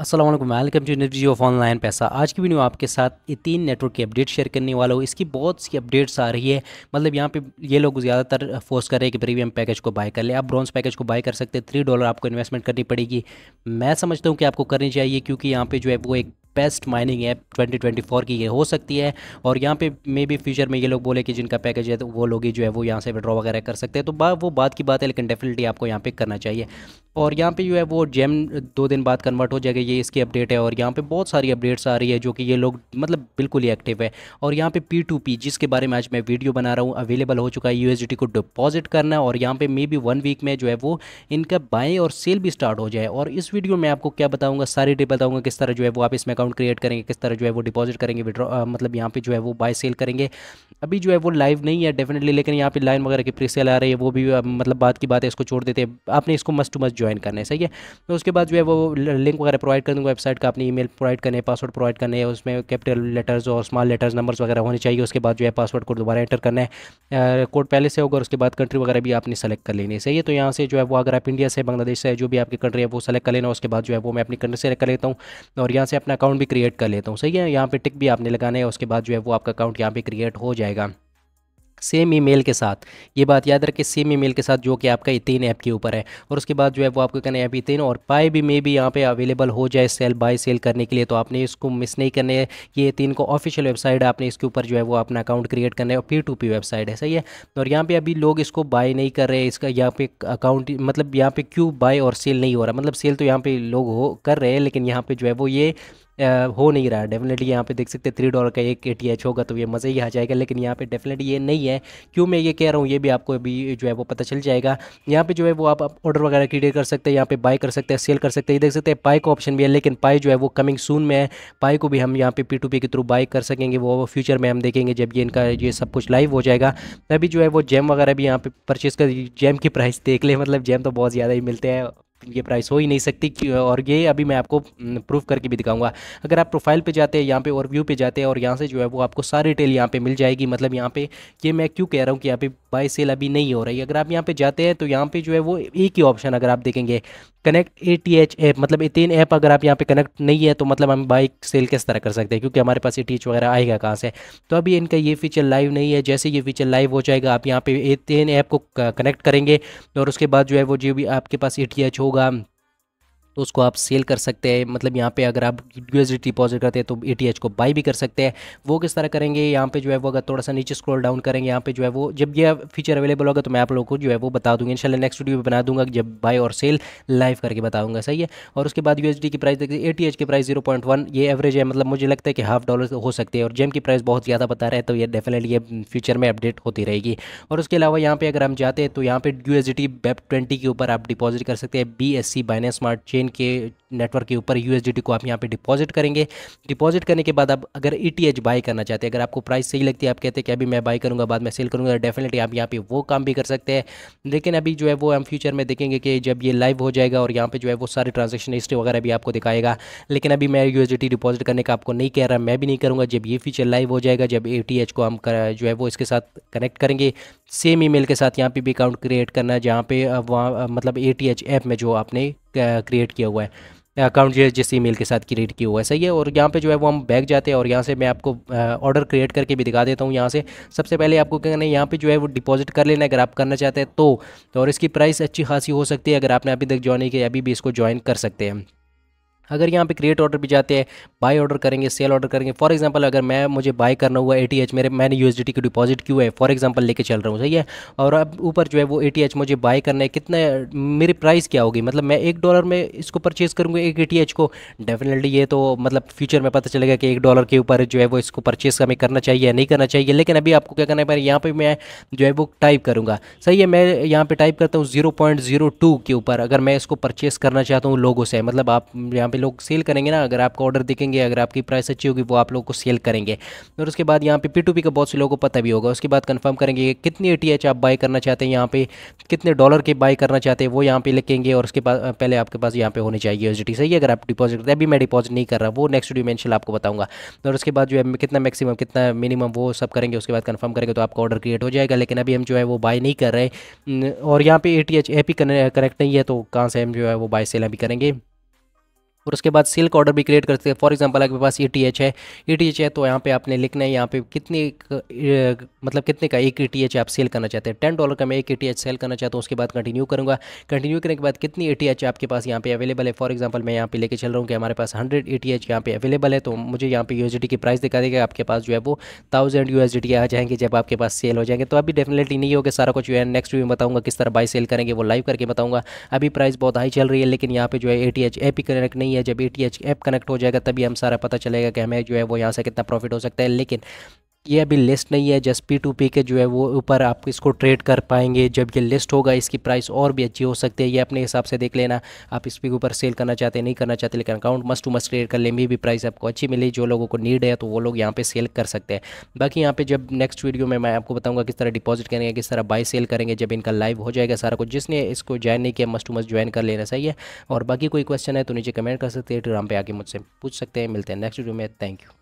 Aslam welcome to energy of online पैसा आज की वीडियो आपके साथ ये तीन नेटवर्क की अपडेट शेयर करने वाला हूँ इसकी बहुत सी अपडेट्स आ रही है मतलब यहाँ पे ये लोग ज़्यादातर फोर्स कर रहे हैं कि प्रीमियम पैकेज को बाय कर ले आप ब्रॉन्स पैकेज को बाय कर सकते हैं थ्री डॉलर आपको इन्वेस्टमेंट करनी पड़ेगी मैं समझता हूँ कि आपको करनी चाहिए क्योंकि यहाँ पर जो है वो एक बेस्ट माइनिंग ऐप 2024 की ये हो सकती है और यहाँ पे मे बी फ्यूचर में ये लोग बोले कि जिनका पैकेज है तो वो लोग ही जो है वो यहाँ से विड्रॉ वगैरह कर सकते हैं तो बा, वो बात की बात है लेकिन डेफिनेटली आपको यहाँ पे करना चाहिए और यहाँ पे जो है वो जेम दो दिन बाद कन्वर्ट हो जाएगा ये इसकी अपडेट है और यहाँ पे बहुत सारी अपडेट्स आ रही है जो कि ये लोग मतलब बिल्कुल ही एक्टिव है और यहाँ पे पी टू पी जिसके बारे में आज मैं वीडियो बना रहा हूँ अवेलेबल हो चुका है यूएसडी को डिपॉजिट करना और यहाँ पे मे बी वन वीक में जो है वो इनका बाएँ और सेल भी स्टार्ट हो जाए और इस वीडियो में आपको क्या बताऊँगा सारी डिटेल बताऊँगा किस तरह जो है वो आप इसमें अकाउंट क्रिएट करेंगे किस तरह जो है वो डिपॉजिट करेंगे विड्रॉ मतलब यहाँ पे जो है वो बाय सेल करेंगे अभी जो है वो लाइव नहीं है डेफिनेटली लेकिन यहाँ पे लाइन वगैरह की प्री सेल आ रही है वो भी मतलब बात की बात है इसको छोड़ देते हैं आपने इसको मस्ट टू मस्ट ज्वाइन करना है सही है तो उसके बाद जो है वो लिंक वगैरह प्रोवाइड कर दूँगा वेबसाइट का अपनी मेल प्रोवाइड करने पासवर्ड प्रोवाइड करने है उसमें कैपिटल लेटर्स और स्मॉल लेटर्स नंबर्स वगैरह होने चाहिए उसके बाद जो है पासवर्ड को दोबारा एंटर करना है कोड पहले से होगा उसके बाद कंट्री वगैरह भी आपने सेलेक्ट कर लेनी है सही है तो यहाँ से जो है वो अगर आप इंडिया से बांग्लादेश से जो भी आपकी कंट्री है वो सेलेक्ट कर लेना उसके बाद जो है वो मैं अपनी कंट्री सेलेक्ट कर लेता हूँ और यहाँ से अपना अकाउंट अकाउंट भी क्रिएट कर लेता हूँ सही है यहाँ पे टिक भी आपने लगाना है उसके बाद जो है वो आपका अकाउंट यहाँ पे क्रिएट हो जाएगा सेम ईमेल के साथ ये बात याद रखें सेम ईमेल के साथ जो कि आपका इतीन ऐप के ऊपर है और उसके बाद जो है वो आपको कहना है ऐप इतीन और पाए भी मे भी यहाँ पे अवेलेबल हो जाए सेल बाय सेल करने के लिए तो आपने इसको मिस नहीं करने है ये तीन को ऑफिशियल वेबसाइट है आपने इसके ऊपर जो है वो अपना अकाउंट क्रिएट करना है और पी टू पी वेबसाइट है सही है और यहाँ पर अभी लोग इसको बाय नहीं कर रहे हैं इसका यहाँ पे अकाउंट मतलब यहाँ पे क्यों बाय और सेल नहीं हो रहा मतलब सेल तो यहाँ पे लोग हो कर रहे हैं लेकिन यहाँ पर जो है वो ये हो नहीं रहा है डेफिनेटली यहाँ पे देख सकते हैं थ्री डॉलर का एक ए होगा तो ये मज़े ही आ जाएगा लेकिन यहाँ पे डेफिनेटली ये नहीं है क्यों मैं ये कह रहा हूँ ये भी आपको अभी जो है वो पता चल जाएगा यहाँ पे जो है वो आप ऑर्डर वगैरह क्रिएट कर सकते हैं यहाँ पे बाय कर सकते हैं सेल कर सकते हैं ये देख सकते हैं पाई का ऑप्शन भी है लेकिन पाई जो है वो कमिंग सून में है पाई को भी हम यहाँ पे पी टू पी के थ्रू बाई कर सकेंगे वो फ्यूचर में हम देखेंगे जब ये इनका ये सब कुछ लाइव हो जाएगा तभी जो है वो जैम वगैरह भी यहाँ पे परचेज़ कर जैम की प्राइस देख ले मतलब जैम तो बहुत ज़्यादा ही मिलते हैं ये प्राइस हो ही नहीं सकती और ये अभी मैं आपको प्रूफ करके भी दिखाऊंगा अगर आप प्रोफाइल पे जाते हैं यहाँ पे और व्यू पे जाते हैं और यहाँ से जो है वो आपको सारी डिटेल यहाँ पे मिल जाएगी मतलब यहाँ पे ये मैं क्यों कह रहा हूँ कि यहाँ पे बाय सेल अभी नहीं हो रही अगर आप यहाँ पे जाते हैं तो यहाँ पे जो है वो एक ही ऑप्शन अगर आप देखेंगे connect E T H app मतलब तीन ऐप अगर आप यहाँ पे कनेक्ट नहीं है तो मतलब हम बाइक सेल किस तरह कर सकते हैं क्योंकि हमारे पास ए टी एच वगैरह आएगा कहाँ से तो अभी इनका ये फीचर लाइव नहीं है जैसे ये फीचर लाइव हो जाएगा आप यहाँ पे ए तीन ऐप को कनेक्ट करेंगे और उसके बाद जो है वो जो भी आपके पास ए टी एच होगा तो उसको आप सेल कर सकते हैं मतलब यहाँ पे अगर आप यू डिपॉजिट करते हैं तो ए को बाई भी कर सकते हैं वो किस तरह करेंगे यहाँ पे जो है वो अगर थोड़ा सा नीचे स्क्रॉल डाउन करेंगे यहाँ पे जो है वो जब ये फीचर अवेलेबल होगा तो मैं आप लोगों को जो है वो बता दूंगा इन नेक्स्ट वीडियो बना दूंगा जब बाई और सेल लाइव करके बताऊँगा सही है और उसके बाद यू की प्राइस देखिए ए की प्राइस जीरो ये एवरेज है मतलब मुझे लगता है कि हाफ डॉलर हो सकती है और जेम की प्राइस बहुत ज़्यादा बता रहा है तो ये डेफिनेटली फ्यूचर में अपडेट होती रहेगी और उसके अलावा यहाँ पर अगर हम जाते हैं तो यहाँ पर यू एस डी ट्वेंटी के ऊपर आप डिपॉजिट कर सकते हैं B S C smart chain के नेटवर्क के ऊपर यूएसडीटी को आप यहाँ पे डिपॉजिट करेंगे डिपॉजिट करने के बाद आप अगर ईटीएच e बाय करना चाहते हैं अगर आपको प्राइस सही लगती है आप कहते हैं कि अभी मैं बाय करूँगा बाद में सेल करूँगा डेफिनेटली आप यहाँ पे वो काम भी कर सकते हैं लेकिन अभी जो है वो हम फ्यूचर में देखेंगे कि जब ये लाइव हो जाएगा और यहाँ पर जो है वो सारी ट्रांजेक्शन हिस्ट्री वगैरह भी आपको दिखाएगा लेकिन अभी मैं यू डिपॉजिट करने का आपको नहीं कह रहा मैं भी नहीं करूँगा जब ये फीचर लाइव हो जाएगा जब ए e को हम जो है वो इसके साथ कनेक्ट करेंगे सेम ई के साथ यहाँ पर भी अकाउंट क्रिएट करना है जहाँ पे वहाँ मतलब ए e ऐप में जो आपने क्रिएट किया हुआ है अकाउंट जो है जिस ईमेल के साथ क्रिएट किया हुआ है सही है और यहाँ पे जो है वो हम बैग जाते हैं और यहाँ से मैं आपको ऑर्डर क्रिएट करके भी दिखा देता हूँ यहाँ से सबसे पहले आपको क्या करना है यहाँ पे जो है वो डिपॉजिट कर लेना है अगर आप करना चाहते हैं तो, तो और इसकी प्राइस अच्छी खासी हो सकती है अगर आपने अभी तक ज्वाइन किया अभी भी इसको ज्वाइन कर सकते हैं अगर यहाँ पे क्रिएट ऑर्डर भी जाते हैं बाय ऑर्डर करेंगे सेल ऑर्डर करेंगे फॉर एग्जांपल अगर मैं मुझे बाय करना हुआ ए मेरे मैंने यू की डिपॉजिट क्यों है फॉर एग्जाम्पल लेके चल रहा हूँ सही है और अब ऊपर जो है वो ए मुझे बाय करना है कितने मेरी प्राइस क्या होगी मतलब मैं एक डॉलर में इसको परचेज़ करूँगा एक ए को डेफिनेटली ये तो मतलब फ्यूचर में पता चलेगा कि एक डॉलर के ऊपर जो है वो इसको परचेज़ हमें करना चाहिए या नहीं करना चाहिए लेकिन अभी आपको क्या करना है यहाँ पर मैं जो है वो टाइप करूँगा सही है मैं यहाँ पर टाइप करता हूँ ज़ीरो के ऊपर अगर मैं इसको परचेज़ करना चाहता हूँ लोगों से मतलब आप यहाँ पर लोग सेल करेंगे ना अगर आपका ऑर्डर दिखेंगे अगर आपकी प्राइस अच्छी होगी वो आप लोगों को सेल करेंगे और उसके बाद यहाँ पे पी टू पी का बहुत से लोगों को पता भी होगा उसके बाद कन्फर्म करेंगे कितनी ए आप बाई करना चाहते हैं यहाँ पे कितने डॉलर के बाई करना चाहते हैं वो यहाँ पे लिखेंगे और उसके बाद पहले आपके पास यहाँ पे होनी चाहिए यूएसडी सही अगर आप डिपॉजिट करते हैं अभी मैं डिपॉजिट नहीं कर रहा वो नेक्स्ट डिमेंशन आपको बताऊँगा और उसके बाद जो है कितना मैक्सिमम कितना मिनिमम वो सब करेंगे उसके बाद कन्फर्म करेंगे तो आपका ऑर्डर क्रिएट हो जाएगा लेकिन अभी हम जो है वो बाय नहीं कर रहे और यहाँ पे E T H A P connect नहीं है तो कहाँ से हम जो है वो बाय सेल अभी करेंगे और उसके बाद सिल्क ऑर्डर भी क्रिएट करते हैं फॉर एग्जांपल आपके पास ई टी एच है ई टी एच है तो यहाँ पे आपने लिखना है यहाँ पे कितने मतलब कितने का एक ई टी एच आप सेल करना चाहते हैं टेन डॉलर का मैं एक ईटीएच टी एच सेल करना चाहता हूँ उसके बाद कंटिन्यू करूँगा कंटिन्यू करने के बाद कितनी ई टी एच आपके पास यहाँ पे अवेलेबल है फॉर एग्जाम्पल मैं यहाँ पे लेकर चल रहा हूँ कि हमारे पास हंड्रेड ई टी एच यहाँ पे अवेलेबल है तो मुझे यहाँ पे यू डी की प्राइस दिखा देगा आपके पास जो है वो थाउजेंड यू डी आ जाएंगे जब आपके पास सेल हो जाएंगे तो अभी डेफिनेटली नहीं होगा सारा कुछ जो है नेक्स्ट वीडियो बताऊँगा किस तरह बाई सेल करेंगे वो लाइव करके बताऊँगा अभी प्राइस बहुत हाई चल रही है लेकिन यहाँ पे जो है ए टी एच कनेक्ट नहीं नहीं है जब E T H app connect हो जाएगा तभी हम सारा पता चलेगा कि हमें जो है वो यहाँ से कितना प्रॉफिट हो सकता है लेकिन ये अभी लिस्ट नहीं है जस्ट पी टू पी के जो है वो ऊपर आप इसको ट्रेड कर पाएंगे जब ये लिस्ट होगा इसकी प्राइस और भी अच्छी हो सकती है ये अपने हिसाब से देख लेना आप इस इसके ऊपर सेल करना चाहते नहीं करना चाहते लेकिन account must to must trade कर मे भी प्राइस आपको अच्छी मिली जो लोगों को नीड है तो वो लोग यहाँ पर सेल कर सकते हैं बाकी यहाँ पर जब नेक्स्ट वीडियो में मैं आपको बताऊँगा किस तरह डिपॉजिट करेंगे किस तरह बाई सेल करेंगे जब इनका लाइव हो जाएगा सारा कुछ जिसने इसको ज्वाइन नहीं किया मस्ट टू मस्ट ज्वाइन कर लेना सही है और बाकी कोई क्वेश्चन है तो नीचे कमेंट कर सकते हैं ट्राम पर आके मुझसे पूछ सकते हैं मिलते हैं नेक्स्ट वीडियो में थैंक यू